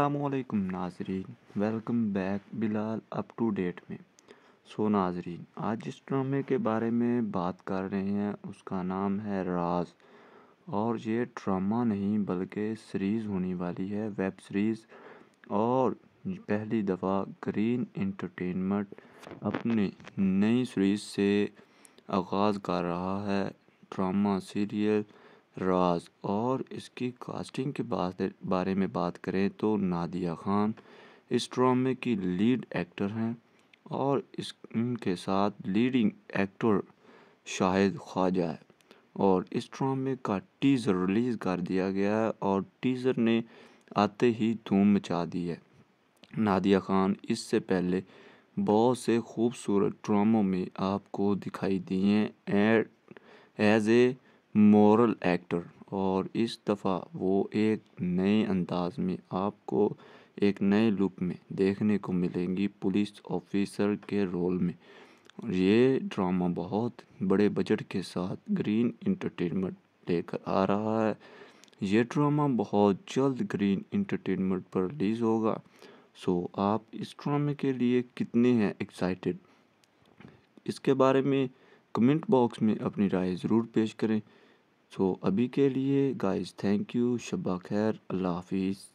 अल्लाम नाजरीन welcome back Bilal up to date में सो नाजरीन आज जिस ड्रामे के बारे में बात कर रहे हैं उसका नाम है राज और ये ड्रामा नहीं बल्कि सीरीज़ होने वाली है वेब सीरीज़ और पहली दफ़ा ग्रीन इंटरटेनमेंट अपनी नई सीरीज़ से आगाज़ कर रहा है ड्रामा सीरियल राज और इसकी कास्टिंग के बारे में बात करें तो नादिया ख़ान इस ड्रामे की लीड एक्टर हैं और इस इनके साथ लीडिंग एक्टर शाहिद ख्वाजा है और इस ड्रामे का टीज़र रिलीज़ कर दिया गया है और टीज़र ने आते ही धूम मचा दी है नादिया ख़ान इससे पहले बहुत से खूबसूरत ड्रामों में आपको दिखाई दिए हैं ad as a moral actor और इस दफ़ा वो एक नए अंदाज में आपको एक नए लुक में देखने को मिलेंगी पुलिस ऑफिसर के रोल में ये ड्रामा बहुत बड़े बजट के साथ ग्रीन इंटरटेनमेंट लेकर आ रहा है ये ड्रामा बहुत जल्द ग्रीन इंटरटेनमेंट पर रिलीज़ होगा सो आप इस ड्रामे के लिए कितने हैं एक्साइटेड इसके बारे में कमेंट बॉक्स में अपनी राय ज़रूर पेश करें सो अभी के लिए गाइस थैंक यू शबा खैर अल्लाह हाफिज़